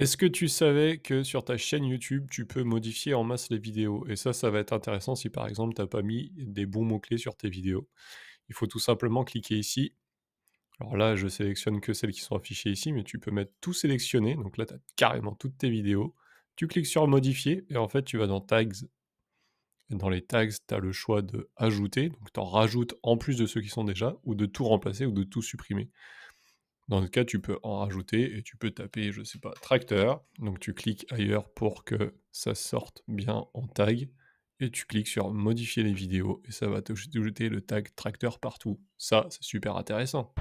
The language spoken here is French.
Est-ce que tu savais que sur ta chaîne YouTube, tu peux modifier en masse les vidéos Et ça, ça va être intéressant si par exemple, tu n'as pas mis des bons mots-clés sur tes vidéos. Il faut tout simplement cliquer ici. Alors là, je sélectionne que celles qui sont affichées ici, mais tu peux mettre tout sélectionné. Donc là, tu as carrément toutes tes vidéos. Tu cliques sur modifier et en fait, tu vas dans tags. dans les tags, tu as le choix de ajouter. Donc tu en rajoutes en plus de ceux qui sont déjà, ou de tout remplacer, ou de tout supprimer. Dans le cas, tu peux en rajouter et tu peux taper, je ne sais pas, tracteur. Donc tu cliques ailleurs pour que ça sorte bien en tag. Et tu cliques sur modifier les vidéos et ça va te jeter le tag tracteur partout. Ça, c'est super intéressant.